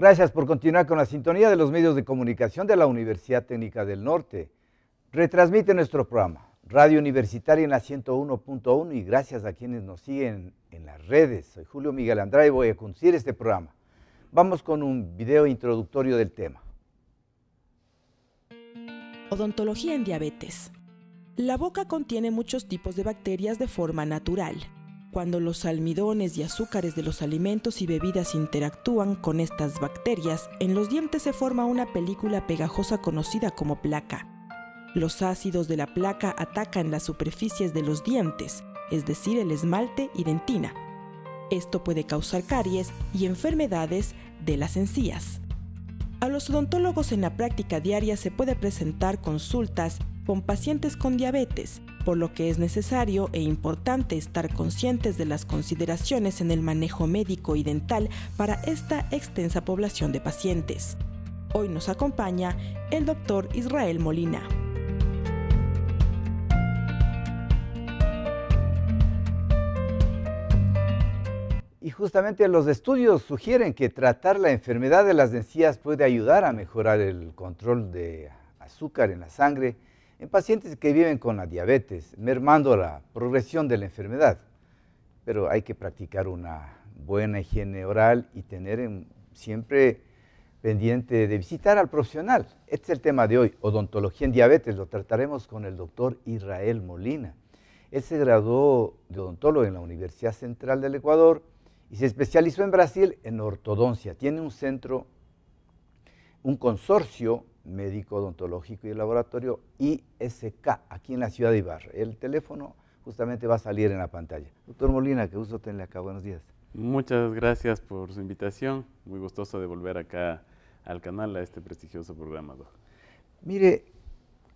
Gracias por continuar con la sintonía de los medios de comunicación de la Universidad Técnica del Norte. Retransmite nuestro programa, Radio Universitaria en la 101.1 y gracias a quienes nos siguen en las redes. Soy Julio Miguel Andrade y voy a conducir este programa. Vamos con un video introductorio del tema. Odontología en diabetes. La boca contiene muchos tipos de bacterias de forma natural cuando los almidones y azúcares de los alimentos y bebidas interactúan con estas bacterias, en los dientes se forma una película pegajosa conocida como placa. Los ácidos de la placa atacan las superficies de los dientes, es decir, el esmalte y dentina. Esto puede causar caries y enfermedades de las encías. A los odontólogos en la práctica diaria se puede presentar consultas con pacientes con diabetes, por lo que es necesario e importante estar conscientes de las consideraciones en el manejo médico y dental para esta extensa población de pacientes. Hoy nos acompaña el doctor Israel Molina. Y justamente los estudios sugieren que tratar la enfermedad de las encías puede ayudar a mejorar el control de azúcar en la sangre, en pacientes que viven con la diabetes, mermando la progresión de la enfermedad. Pero hay que practicar una buena higiene oral y tener siempre pendiente de visitar al profesional. Este es el tema de hoy, odontología en diabetes. Lo trataremos con el doctor Israel Molina. Él se graduó de odontólogo en la Universidad Central del Ecuador y se especializó en Brasil en ortodoncia. Tiene un centro, un consorcio médico odontológico y laboratorio ISK, aquí en la ciudad de Ibarra. El teléfono justamente va a salir en la pantalla. Doctor Molina, qué gusto tenerle acá. Buenos días. Muchas gracias por su invitación. Muy gustoso de volver acá al canal, a este prestigioso programa. Mire,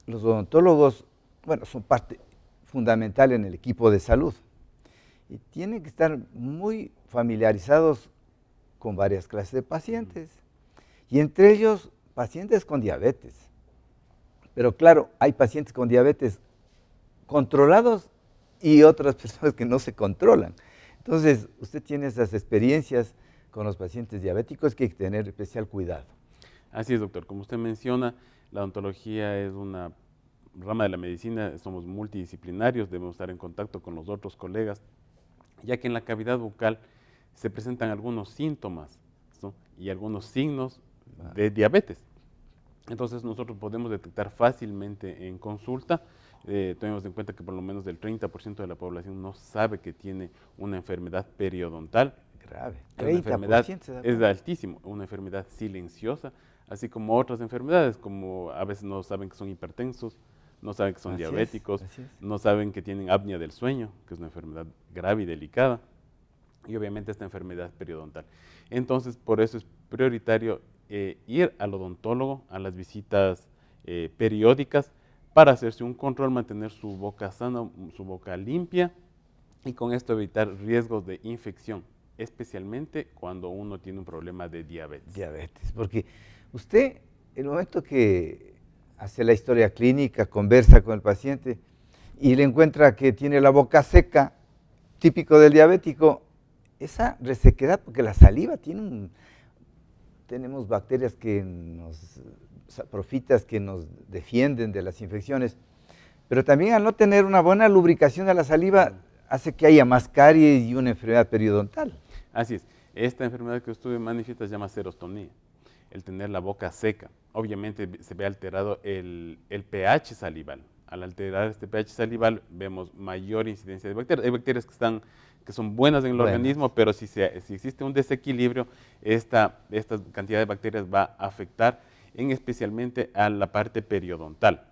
los odontólogos, bueno, son parte fundamental en el equipo de salud y tienen que estar muy familiarizados con varias clases de pacientes. Y entre ellos pacientes con diabetes. Pero claro, hay pacientes con diabetes controlados y otras personas que no se controlan. Entonces, usted tiene esas experiencias con los pacientes diabéticos que hay que tener especial cuidado. Así es, doctor. Como usted menciona, la odontología es una rama de la medicina, somos multidisciplinarios, debemos estar en contacto con los otros colegas, ya que en la cavidad bucal se presentan algunos síntomas y algunos signos de diabetes. Entonces nosotros podemos detectar fácilmente en consulta. Eh, tenemos en cuenta que por lo menos del 30% de la población no sabe que tiene una enfermedad periodontal. Grave. Es enfermedad es altísimo, una enfermedad silenciosa, así como otras enfermedades, como a veces no saben que son hipertensos, no saben que son diabéticos, no saben que tienen apnea del sueño, que es una enfermedad grave y delicada, y obviamente esta enfermedad periodontal. Entonces, por eso es prioritario eh, ir al odontólogo, a las visitas eh, periódicas, para hacerse un control, mantener su boca sana, su boca limpia y con esto evitar riesgos de infección, especialmente cuando uno tiene un problema de diabetes. Diabetes, porque usted, el momento que hace la historia clínica, conversa con el paciente y le encuentra que tiene la boca seca, típico del diabético, esa resequedad, porque la saliva tiene un, tenemos bacterias que nos, profitas que nos defienden de las infecciones, pero también al no tener una buena lubricación de la saliva hace que haya más caries y una enfermedad periodontal. Así es, esta enfermedad que usted manifiesta se llama serostonía, el tener la boca seca. Obviamente se ve alterado el, el pH salival. Al alterar este pH salival vemos mayor incidencia de bacterias. Hay bacterias que están que son buenas en el organismo, pero si, se, si, existe un desequilibrio, esta, esta cantidad de bacterias va a afectar en especialmente a la parte periodontal.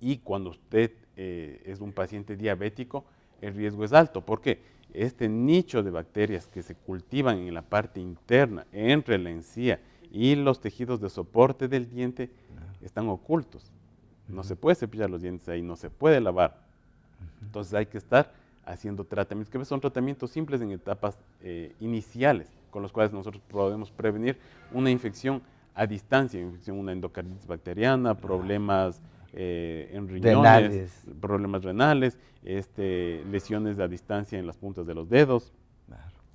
Y cuando usted eh, es un paciente diabético, el riesgo es alto. ¿Por qué? Este nicho de bacterias que se cultivan en la parte interna, entre la encía y los tejidos de soporte del diente, están ocultos. No se puede cepillar los dientes ahí, no se puede lavar. Entonces hay que estar haciendo tratamientos, que son tratamientos simples en etapas eh, iniciales, con los cuales nosotros podemos prevenir una infección a distancia, infección, una endocarditis bacteriana, problemas eh, en riñones, problemas renales, este, lesiones a distancia en las puntas de los dedos,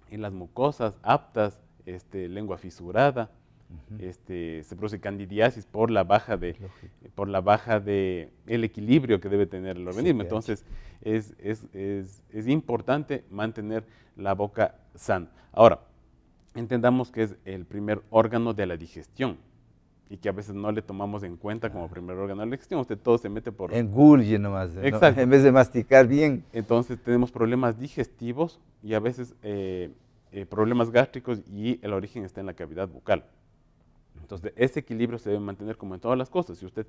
en las mucosas aptas, este, lengua fisurada este, se produce candidiasis por la baja de, por la baja de el equilibrio que debe tener el organismo. Entonces es, importante mantener la boca sana. Ahora, entendamos que es el primer órgano de la digestión y que a veces no le tomamos en cuenta como primer órgano de la digestión. Usted todo se mete por... Engulle nomás, Exacto. en vez de masticar bien. Entonces tenemos problemas digestivos y a veces eh, eh, problemas gástricos y el origen está en la cavidad bucal. Entonces, ese equilibrio se debe mantener como en todas las cosas. Si usted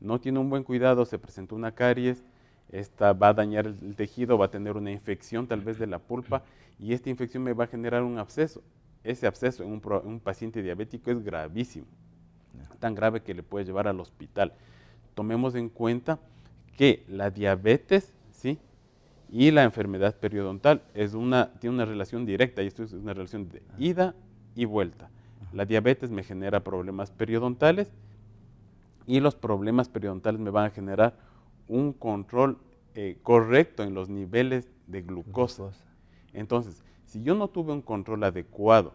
no tiene un buen cuidado, se presenta una caries, esta va a dañar el tejido, va a tener una infección tal vez de la pulpa y esta infección me va a generar un absceso. Ese absceso en un, paciente diabético es gravísimo, tan grave que le puede llevar al hospital. Tomemos en cuenta que la diabetes, ¿sí? Y la enfermedad periodontal es tiene una relación directa, y esto es una relación de ida y vuelta. La diabetes me genera problemas periodontales y los problemas periodontales me van a generar un control eh, correcto en los niveles de glucosa. Entonces, si yo no tuve un control adecuado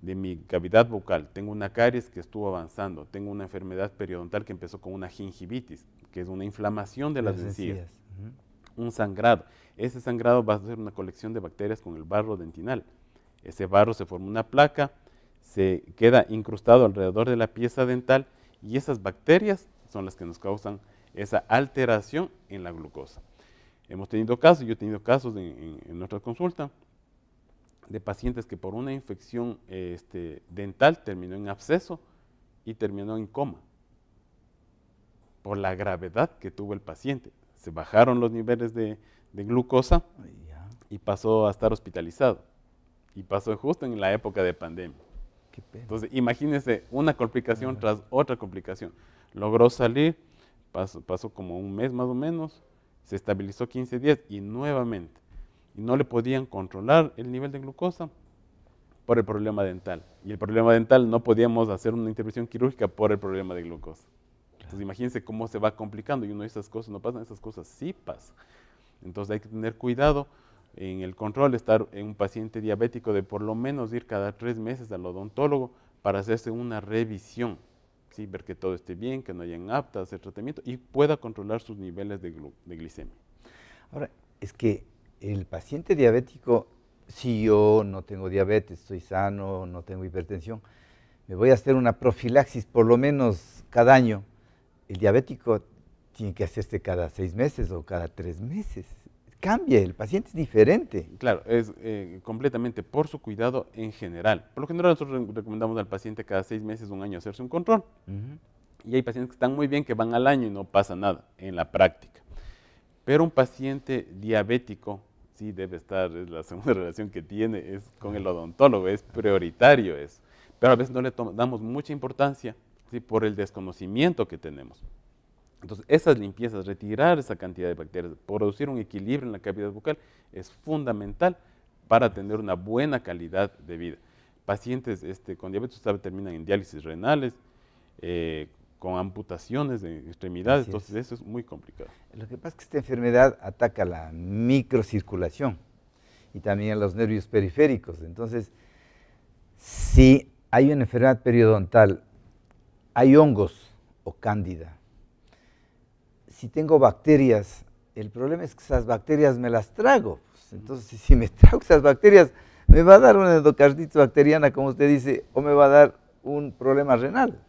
de mi cavidad bucal, tengo una caries que estuvo avanzando, tengo una enfermedad periodontal que empezó con una gingivitis, que es una inflamación de las, encías, un sangrado. Ese sangrado va a ser una colección de bacterias con el barro dentinal. Ese barro se forma una placa, se queda incrustado alrededor de la pieza dental y esas bacterias son las que nos causan esa alteración en la glucosa. Hemos tenido casos, yo he tenido casos en, nuestra consulta, de pacientes que por una infección este, dental terminó en absceso y terminó en coma, por la gravedad que tuvo el paciente. Se bajaron los niveles de, de glucosa y pasó a estar hospitalizado. Y pasó justo en la época de pandemia. Entonces, imagínense una complicación tras otra complicación. Logró salir, pasó, como un mes más o menos, se estabilizó 15 días y nuevamente. Y no le podían controlar el nivel de glucosa por el problema dental. Y el problema dental no podíamos hacer una intervención quirúrgica por el problema de glucosa. Entonces imagínense cómo se va complicando y uno de esas cosas no pasan, esas cosas sí pasan. Entonces hay que tener cuidado en el control, estar en un paciente diabético de por lo menos ir cada tres meses al odontólogo para hacerse una revisión, ¿sí? ver que todo esté bien, que no hayan aptas, de tratamiento y pueda controlar sus niveles de, de glicemia. Ahora, es que el paciente diabético, si yo no tengo diabetes, estoy sano, no tengo hipertensión, me voy a hacer una profilaxis por lo menos cada año. El diabético tiene que hacerse cada seis meses o cada tres meses cambia, el paciente es diferente. Claro, es eh, completamente por su cuidado en general. Por lo general nosotros recomendamos al paciente cada seis meses, un año, hacerse un control. Y hay pacientes que están muy bien, que van al año y no pasa nada en la práctica. Pero un paciente diabético sí debe estar, es la segunda relación que tiene, es con el odontólogo, es prioritario eso. Pero a veces no le damos mucha importancia ¿sí? por el desconocimiento que tenemos. Entonces, esas limpiezas, retirar esa cantidad de bacterias, producir un equilibrio en la cavidad bucal es fundamental para tener una buena calidad de vida. Pacientes este, con diabetes terminan en diálisis renales, eh, con amputaciones de extremidades, entonces eso es muy complicado. Lo que pasa es que esta enfermedad ataca la microcirculación y también a los nervios periféricos. Entonces, si hay una enfermedad periodontal, hay hongos o cándida, si tengo bacterias, el problema es que esas bacterias me las trago. Pues, entonces, si me trago esas bacterias, me va a dar una endocarditis bacteriana, como usted dice, o me va a dar un problema renal.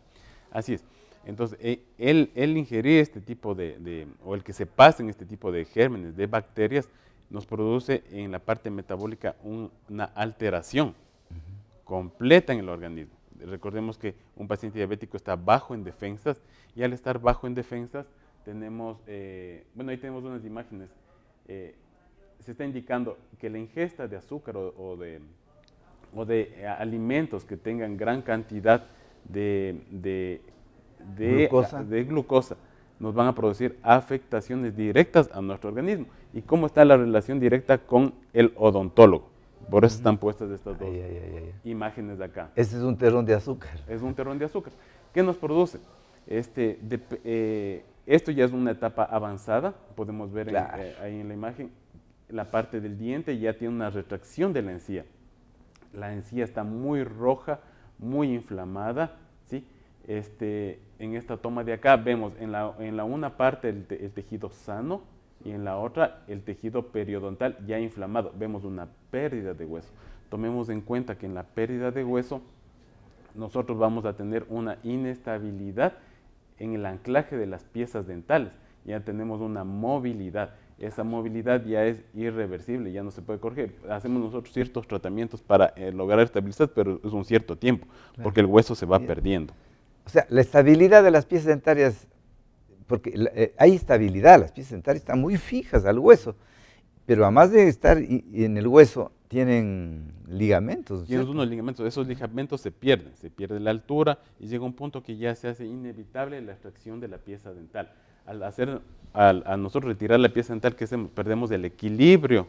Así es. Entonces, el, eh, ingerir este tipo de, o el que se pasen este tipo de gérmenes, de bacterias, nos produce en la parte metabólica una alteración completa en el organismo. Recordemos que un paciente diabético está bajo en defensas y al estar bajo en defensas tenemos, eh, bueno, ahí tenemos unas imágenes. Eh, se está indicando que la ingesta de azúcar o, de, o de eh, alimentos que tengan gran cantidad de, de, glucosa. nos van a producir afectaciones directas a nuestro organismo. ¿Y cómo está la relación directa con el odontólogo? Por eso están puestas estas dos imágenes de acá. Ese es un terrón de azúcar. Es un terrón de azúcar. ¿Qué nos produce? Este, de, esto ya es una etapa avanzada, podemos ver eh, ahí en la imagen, la parte del diente ya tiene una retracción de la encía. La encía está muy roja, muy inflamada, ¿sí? Este, en esta toma de acá vemos en la, una parte el, tejido sano y en la otra el tejido periodontal ya inflamado. Vemos una pérdida de hueso. Tomemos en cuenta que en la pérdida de hueso nosotros vamos a tener una inestabilidad en el anclaje de las piezas dentales. Ya tenemos una movilidad. Esa movilidad ya es irreversible, ya no se puede corregir. Hacemos nosotros ciertos tratamientos para eh, lograr estabilidad, pero es un cierto tiempo, porque el hueso se va perdiendo. O sea, la estabilidad de las piezas dentarias, porque eh, hay estabilidad, las piezas dentarias están muy fijas al hueso, pero además de estar en el hueso, tienen ligamentos. Tienen unos ligamentos, esos ligamentos se pierden, se pierde la altura y llega un punto que ya se hace inevitable la extracción de la pieza dental. Al hacer, al, a nosotros retirar la pieza dental, que perdemos el equilibrio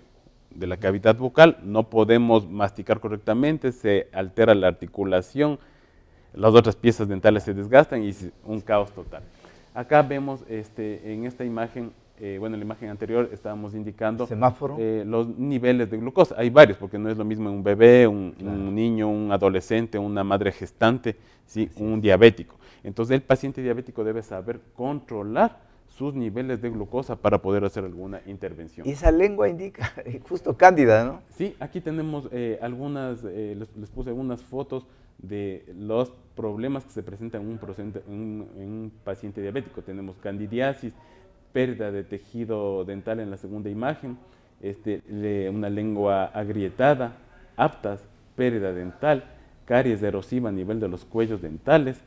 de la cavidad bucal, no podemos masticar correctamente, se altera la articulación, las otras piezas dentales se desgastan y es un caos total. Acá vemos este, en esta imagen eh, bueno, en la imagen anterior estábamos indicando eh, los niveles de glucosa. Hay varios, porque no es lo mismo un bebé, un, niño, un adolescente, una madre gestante, ¿sí? un diabético. Entonces el paciente diabético debe saber controlar sus niveles de glucosa para poder hacer alguna intervención. Y esa lengua indica eh, justo cándida, ¿no? Sí, aquí tenemos algunas, les, puse algunas fotos de los problemas que se presentan en un paciente diabético. Tenemos candidiasis, pérdida de tejido dental en la segunda imagen, este, una lengua agrietada, aptas, pérdida dental, caries erosiva a nivel de los cuellos dentales.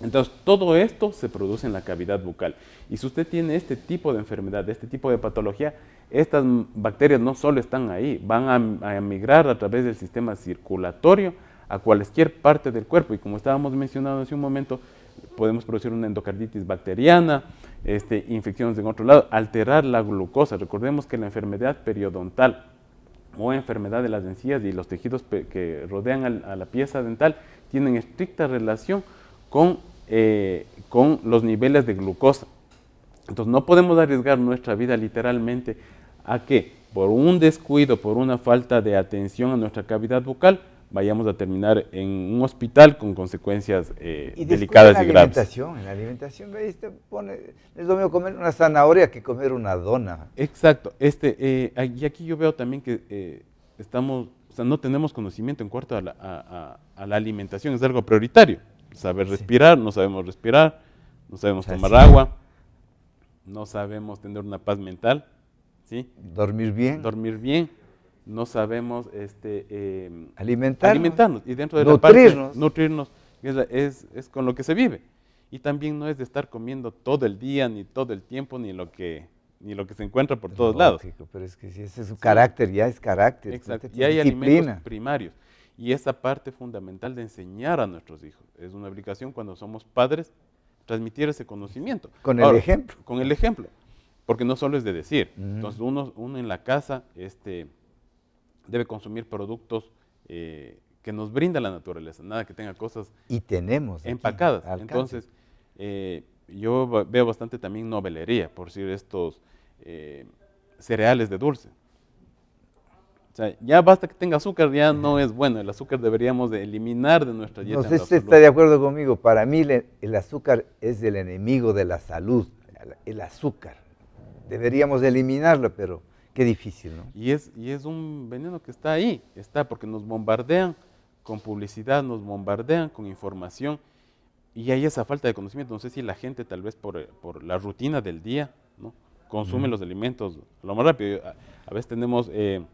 Entonces, todo esto se produce en la cavidad bucal. Y si usted tiene este tipo de enfermedad, este tipo de patología, estas bacterias no solo están ahí, van a, emigrar a través del sistema circulatorio a cualquier parte del cuerpo. Y como estábamos mencionando hace un momento, podemos producir una endocarditis bacteriana, este, infecciones de otro lado, alterar la glucosa. Recordemos que la enfermedad periodontal o enfermedad de las encías y los tejidos que rodean a la pieza dental tienen estricta relación con, eh, con los niveles de glucosa. Entonces no podemos arriesgar nuestra vida literalmente a que por un descuido, por una falta de atención a nuestra cavidad bucal, vayamos a terminar en un hospital con consecuencias eh, y delicadas en y graves. Alimentación, en la alimentación, es lo mismo comer una zanahoria que comer una dona. Exacto, este, eh, y aquí yo veo también que eh, estamos, o sea, no tenemos conocimiento en cuanto a la, alimentación, es algo prioritario. Saber respirar, no sabemos respirar, no sabemos tomar agua, no sabemos tener una paz mental, ¿sí? Dormir bien. Dormir bien no sabemos este, em, alimentarnos. Y dentro de nutrirnos. nutrirnos, es, con lo que se vive. Y también no es de estar comiendo todo el día, ni todo el tiempo, ni lo que, ni lo que se encuentra por todos lados. Pero es que si ese es su carácter, ya es carácter. Y hay alimentos primarios. Y esa parte fundamental de enseñar a nuestros hijos. Es una obligación cuando somos padres transmitir ese conocimiento. Con el ejemplo. Con el ejemplo. Porque no solo es de decir. Entonces uno, uno en la casa, este, debe consumir productos eh, que nos brinda la naturaleza, nada que tenga cosas y tenemos empacadas. Entonces, eh, yo veo bastante también novelería, por decir estos eh, cereales de dulce. O sea, ya basta que tenga azúcar, ya no es bueno. El azúcar deberíamos de eliminar de nuestra dieta. está de acuerdo conmigo. Para mí el azúcar es el enemigo de la salud, el azúcar. Deberíamos eliminarlo, pero Qué difícil, ¿no? Y es, y es un veneno que está ahí, está porque nos bombardean con publicidad, nos bombardean con información y hay esa falta de conocimiento. No sé si la gente tal vez por, la rutina del día, ¿no? Consume los alimentos lo más rápido. A, veces tenemos, eh,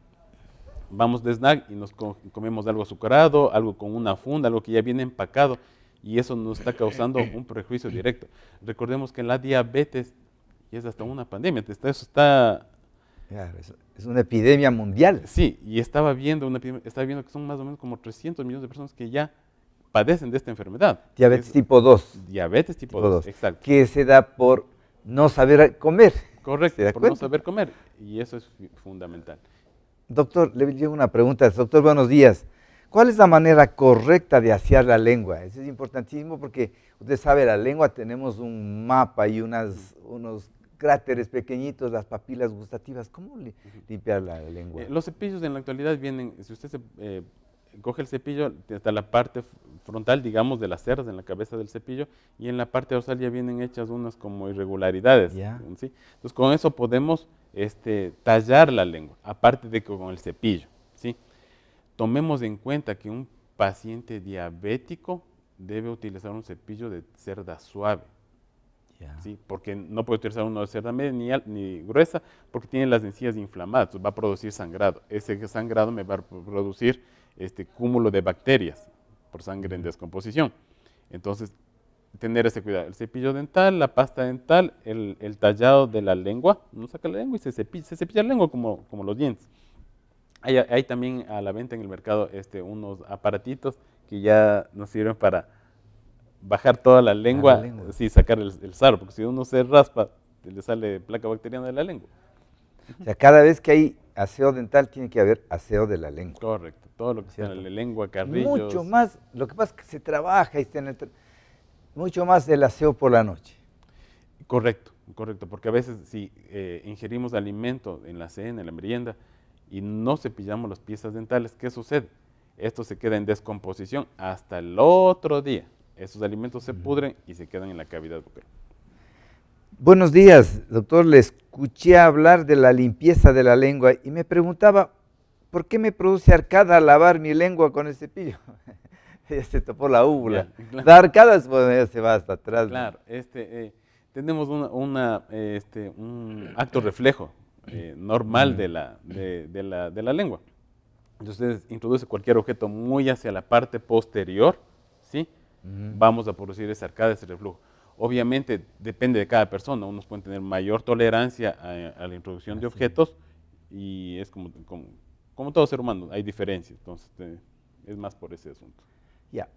vamos de snack y nos comemos algo azucarado, algo con una funda, algo que ya viene empacado y eso nos está causando un prejuicio directo. Recordemos que la diabetes y es hasta una pandemia, está, eso está es, una epidemia mundial. Sí, y estaba viendo, estaba viendo que son más o menos como 300 millones de personas que ya padecen de esta enfermedad. Diabetes tipo 2. Diabetes tipo, 2, exacto. Que se da por no saber comer. Correcto, por no saber comer. Y eso es fundamental. Doctor, le llevo una pregunta. Doctor, buenos días. ¿Cuál es la manera correcta de asear la lengua? Eso es importantísimo porque usted sabe, la lengua tenemos un mapa y unas, unos cráteres pequeñitos, las papilas gustativas. ¿Cómo limpiar la lengua? Eh, los cepillos en la actualidad vienen, si usted se, eh, coge el cepillo hasta la parte frontal, digamos, de las cerdas en la cabeza del cepillo y en la parte dorsal ya vienen hechas unas como irregularidades. ¿sí? Entonces con eso podemos este, tallar la lengua, aparte de que con el cepillo. ¿sí? Tomemos en cuenta que un paciente diabético debe utilizar un cepillo de cerda suave. Porque no puede utilizar uno cerda media ni, ni gruesa porque tiene las encías inflamadas, va a producir sangrado. Ese sangrado me va a producir este cúmulo de bacterias por sangre en descomposición. Entonces, tener ese cuidado. El cepillo dental, la pasta dental, el, tallado de la lengua. Uno saca la lengua y se cepilla, se cepilla la lengua como, como los dientes. Hay, hay, también a la venta en el mercado este, unos aparatitos que ya nos sirven para bajar toda la lengua, y sí, sacar el, el sarro, porque si uno se raspa, le sale placa bacteriana de la lengua. O sea, cada vez que hay aseo dental tiene que haber aseo de la lengua. Correcto, todo lo que sea la lengua, carrillos. Mucho más, lo que pasa es que se trabaja y está en el mucho más del aseo por la noche. Correcto, correcto, porque a veces si eh, ingerimos alimento en la cena, en la merienda, y no cepillamos las piezas dentales, ¿qué sucede? Esto se queda en descomposición hasta el otro día. Esos alimentos se pudren y se quedan en la cavidad bucal. Buenos días, doctor. Le escuché hablar de la limpieza de la lengua y me preguntaba, ¿por qué me produce arcada lavar mi lengua con el cepillo? se topó la úvula. La arcada se va hasta atrás. Claro, este, eh, tenemos este, un acto reflejo eh, normal de la, de la lengua. Entonces introduce cualquier objeto muy hacia la parte posterior vamos a producir esa arcada, ese reflujo. Obviamente depende de cada persona, unos pueden tener mayor tolerancia a, la introducción de objetos y es como, como, todo ser humano, hay diferencias, entonces este, es más por ese asunto. Ya,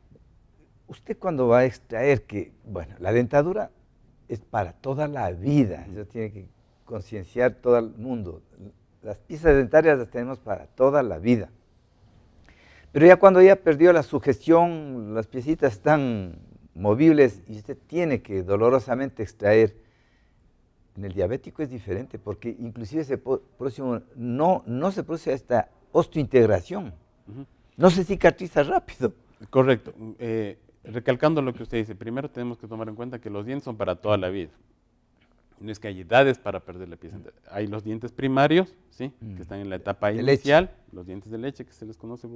usted cuando va a extraer que, bueno, la dentadura es para toda la vida, eso tiene que concienciar todo el mundo. Las piezas dentarias las tenemos para toda la vida. Pero ya cuando ya perdió la sugestión, las piecitas están movibles y usted tiene que dolorosamente extraer. En el diabético es diferente porque inclusive ese próximo no, no se produce esta osteointegración. No se cicatriza rápido. Correcto. Eh, recalcando lo que usted dice, primero tenemos que tomar en cuenta que los dientes son para toda la vida. No es que hay edades para perder la pieza. Hay los dientes primarios, ¿sí? que mm. están en la etapa inicial, los dientes de leche que se les conoce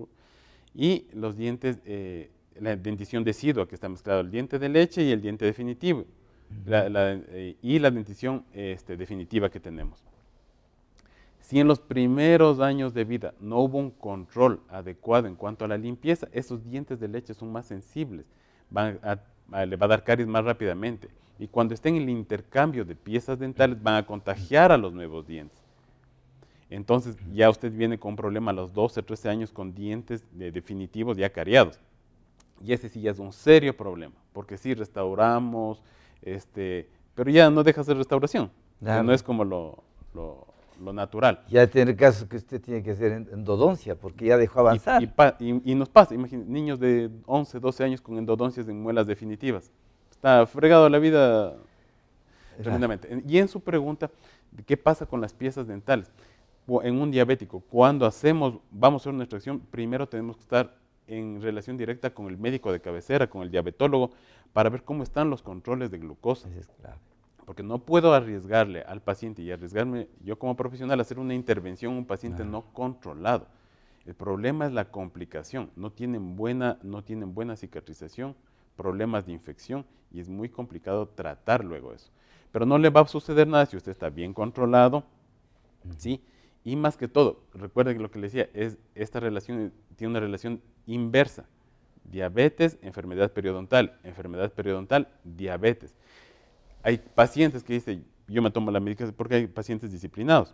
y los dientes, eh, la dentición decidua, que está mezclado el diente de leche y el diente definitivo, la, eh, y la dentición este, definitiva que tenemos. Si en los primeros años de vida no hubo un control adecuado en cuanto a la limpieza, esos dientes de leche son más sensibles, van a, a, le va a dar caries más rápidamente. Y cuando estén en el intercambio de piezas dentales, van a contagiar a los nuevos dientes entonces ya usted viene con un problema a los 12, 13 años con dientes definitivos ya cariados. Y ese sí ya es un serio problema, porque sí restauramos, este, pero ya no deja de ser restauración. No es como lo, natural. Ya tiene caso que usted tiene que hacer endodoncia, porque ya dejó avanzar. Y, y, nos pasa, niños de 11, 12 años con endodoncias en muelas definitivas. Está fregado la vida tremendamente. Y en su pregunta, ¿qué pasa con las piezas dentales? en un diabético, cuando hacemos, vamos a hacer una extracción, primero tenemos que estar en relación directa con el médico de cabecera, con el diabetólogo, para ver cómo están los controles de glucosa. Porque no puedo arriesgarle al paciente y arriesgarme yo como profesional a hacer una intervención a un paciente no controlado. El problema es la complicación. No tienen, buena, no tienen buena cicatrización, problemas de infección y es muy complicado tratar luego eso. Pero no le va a suceder nada si usted está bien controlado, ¿sí? Y más que todo, recuerden lo que les decía, es, esta relación tiene una relación inversa. Diabetes, enfermedad periodontal, enfermedad periodontal, diabetes. Hay pacientes que dicen, yo me tomo la medicación, porque hay pacientes disciplinados.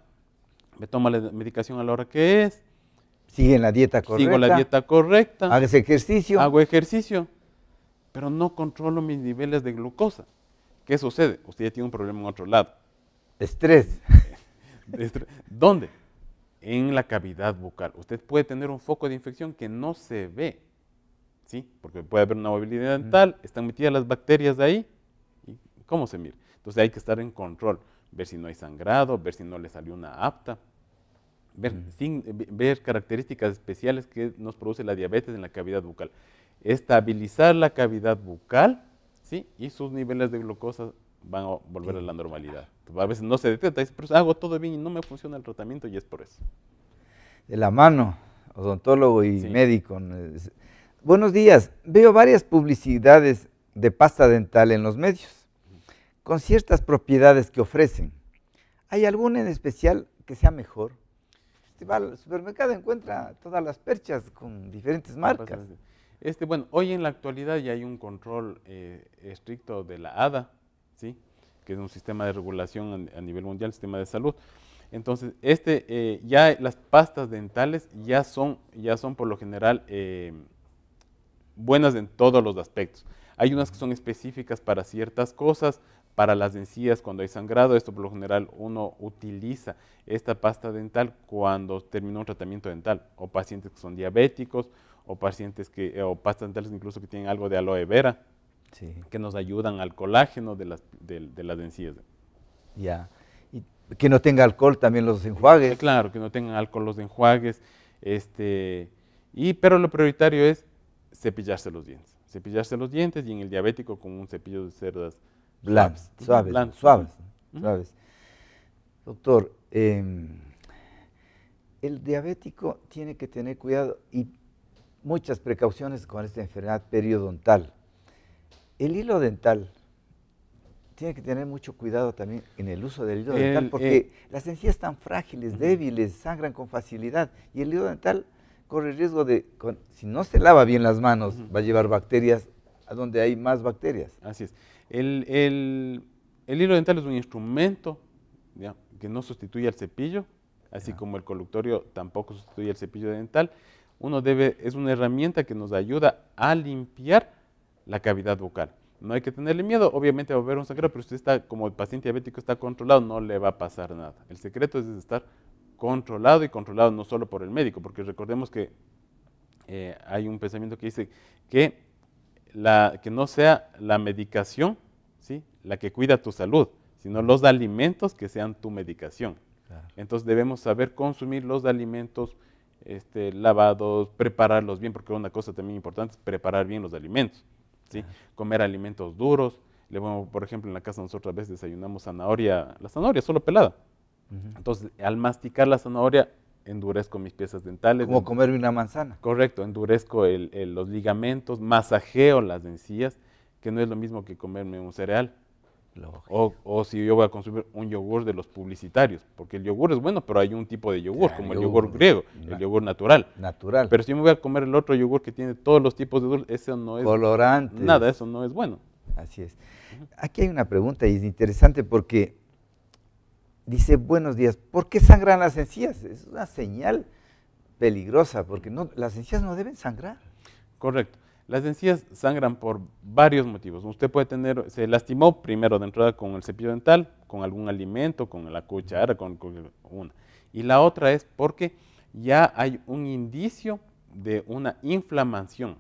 Me tomo la medicación a la hora que es. Sigue la dieta correcta. Sigo la dieta correcta. Hagas ejercicio. Hago ejercicio, pero no controlo mis niveles de glucosa. ¿Qué sucede? Usted ya tiene un problema en otro lado. Estrés. ¿Dónde? en la cavidad bucal. Usted puede tener un foco de infección que no se ve, ¿sí? Porque puede haber una movilidad dental, están metidas las bacterias de ahí, ¿y ¿cómo se mira? Entonces hay que estar en control, ver si no hay sangrado, ver si no le salió una apta, ver, sin, ver características especiales que nos produce la diabetes en la cavidad bucal. Estabilizar la cavidad bucal, ¿sí? Y sus niveles de glucosa van a volver a la normalidad. A veces no se detecta, es, pero hago todo bien y no me funciona el tratamiento y es por eso. De la mano, odontólogo y médico. Buenos días, veo varias publicidades de pasta dental en los medios, con ciertas propiedades que ofrecen. ¿Hay alguna en especial que sea mejor? Este va al supermercado encuentra todas las perchas con diferentes marcas. Este, bueno, hoy en la actualidad ya hay un control eh, estricto de la ADA, que es un sistema de regulación a, nivel mundial, sistema de salud. Entonces, este, eh, ya las pastas dentales ya son, ya son por lo general eh, buenas en todos los aspectos. Hay unas que son específicas para ciertas cosas, para las encías cuando hay sangrado, esto por lo general uno utiliza esta pasta dental cuando termina un tratamiento dental, o pacientes que son diabéticos, o pacientes que, eh, o pastas dentales incluso que tienen algo de aloe vera, que nos ayudan al colágeno de las, de, las encías. Ya. Y que no tenga alcohol también los enjuagues. Claro, que no tengan alcohol los enjuagues. Este, y, pero lo prioritario es cepillarse los dientes. Cepillarse los dientes y en el diabético con un cepillo de cerdas blancas. Suaves, suaves, Doctor, em, el diabético tiene que tener cuidado y muchas precauciones con esta enfermedad periodontal. El hilo dental. Tiene que tener mucho cuidado también en el uso del hilo dental eh, porque las encías están frágiles, débiles, sangran con facilidad y el hilo dental corre el riesgo de, si no se lava bien las manos, va a llevar bacterias a donde hay más bacterias. Así es. El, hilo dental es un instrumento que no sustituye al cepillo, así como el colutorio tampoco sustituye al cepillo dental. Uno debe, es una herramienta que nos ayuda a limpiar la cavidad bucal. No hay que tenerle miedo, obviamente va a haber un sangrado, pero usted está, como el paciente diabético está controlado, no le va a pasar nada. El secreto es estar controlado y controlado no solo por el médico, porque recordemos que eh, hay un pensamiento que dice que, la, que no sea la medicación ¿sí? la que cuida tu salud, sino los alimentos que sean tu medicación. Entonces debemos saber consumir los alimentos este, lavados, prepararlos bien, porque una cosa también importante es preparar bien los alimentos. Comer alimentos duros. Le por ejemplo, en la casa nosotros a veces desayunamos zanahoria, la zanahoria solo pelada. Entonces, al masticar la zanahoria, endurezco mis piezas dentales. Como comerme una manzana. Correcto, endurezco los ligamentos, masajeo las encías, que no es lo mismo que comerme un cereal. O, si yo voy a consumir un yogur de los publicitarios, porque el yogur es bueno, pero hay un tipo de yogur, como el yogur griego, el yogur natural. Natural. Pero si yo me voy a comer el otro yogur que tiene todos los tipos de dulce, eso no es... Colorante. Nada, eso no es bueno. Así es. Aquí hay una pregunta y es interesante porque dice, buenos días, ¿por qué sangran las encías? Es una señal peligrosa, porque las encías no deben sangrar. Correcto. Las encías sangran por varios motivos. Usted puede tener, se lastimó primero de entrada con el cepillo dental, con algún alimento, con la cuchara, con, una. Y la otra es porque ya hay un indicio de una inflamación.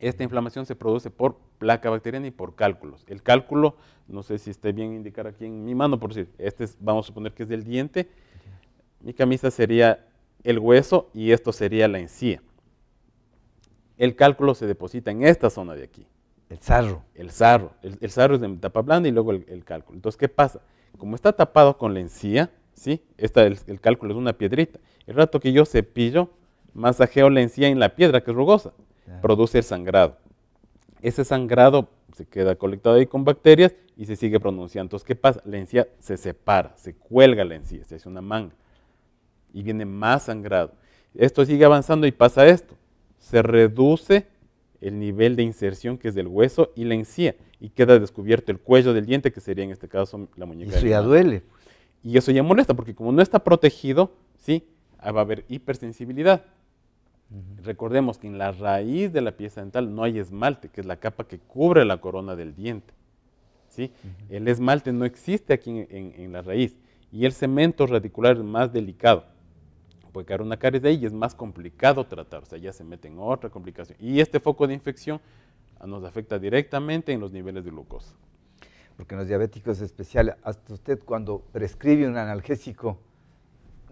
Esta inflamación se produce por placa bacteriana y por cálculos. El cálculo, no sé si esté bien indicar aquí en mi mano, por decir, este es, vamos a suponer que es del diente. Mi camisa sería el hueso y esto sería la encía el cálculo se deposita en esta zona de aquí. El sarro. El sarro. El, sarro es de tapa blanda y luego el, cálculo. Entonces, ¿qué pasa? Como está tapado con la encía, ¿sí? Esta, el, cálculo es una piedrita. El rato que yo cepillo, masajeo la encía en la piedra, que es rugosa, produce el sangrado. Ese sangrado se queda colectado ahí con bacterias y se sigue pronunciando. Entonces, ¿qué pasa? La encía se separa, se cuelga la encía, se hace una manga y viene más sangrado. Esto sigue avanzando y pasa esto se reduce el nivel de inserción que es del hueso y la encía y queda descubierto el cuello del diente que sería en este caso la muñeca. Y eso ya duele. Y eso ya molesta porque como no está protegido, sí, ah, va a haber hipersensibilidad. Recordemos que en la raíz de la pieza dental no hay esmalte, que es la capa que cubre la corona del diente. ¿sí? El esmalte no existe aquí en la raíz y el cemento radicular es más delicado puede caer una caries de ahí y es más complicado tratar, o sea, ya se mete en otra complicación. Y este foco de infección nos afecta directamente en los niveles de glucosa. Porque en los diabéticos especiales, especial, hasta usted cuando prescribe un analgésico,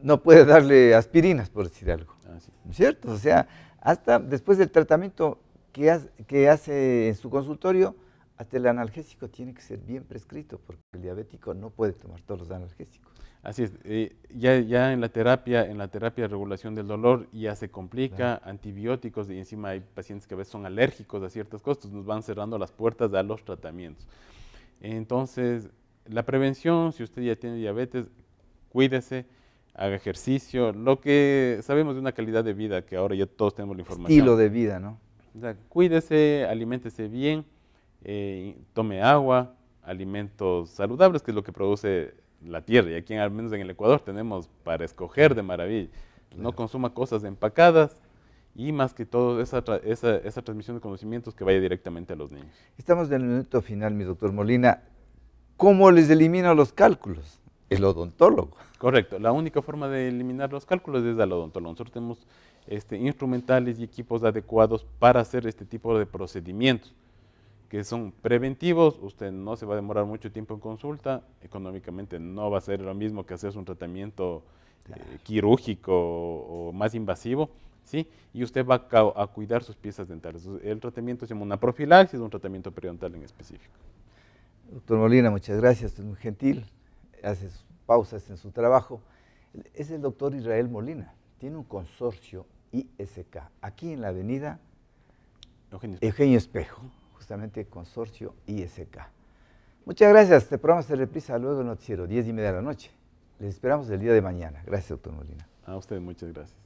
no puede darle aspirinas, por decir algo. Ah, sí. ¿Cierto? O sea, hasta después del tratamiento que hace en su consultorio, hasta el analgésico tiene que ser bien prescrito, porque el diabético no puede tomar todos los analgésicos. Así es, eh, ya, en la terapia, en la terapia de regulación del dolor ya se complica, antibióticos y encima hay pacientes que a veces son alérgicos a ciertas cosas, nos van cerrando las puertas a los tratamientos. Entonces, la prevención, si usted ya tiene diabetes, cuídese, haga ejercicio, lo que sabemos de una calidad de vida, que ahora ya todos tenemos la información. Estilo de vida, ¿no? O cuídese, aliméntese bien, eh, tome agua, alimentos saludables, que es lo que produce la tierra, y aquí al menos en el Ecuador tenemos para escoger de maravilla. No consuma cosas empacadas y más que todo esa, esa, esa, transmisión de conocimientos que vaya directamente a los niños. Estamos en el minuto final, mi doctor Molina. ¿Cómo les elimina los cálculos? El odontólogo. Correcto. La única forma de eliminar los cálculos es al odontólogo. Nosotros tenemos este, instrumentales y equipos adecuados para hacer este tipo de procedimientos que son preventivos, usted no se va a demorar mucho tiempo en consulta, económicamente no va a ser lo mismo que hacerse un tratamiento eh, quirúrgico o, más invasivo, ¿sí? Y usted va a, cuidar sus piezas dentales. El tratamiento se llama una profilaxis, un tratamiento periodontal en específico. Doctor Molina, muchas gracias, es muy gentil, hace pausas en su trabajo. Es el doctor Israel Molina, tiene un consorcio ISK, aquí en la avenida Eugenio Espejo justamente consorcio ISK. Muchas gracias. Este programa se reprisa luego el Noticiero, 10 y media de la noche. Les esperamos el día de mañana. Gracias, doctor Molina. A usted, muchas gracias.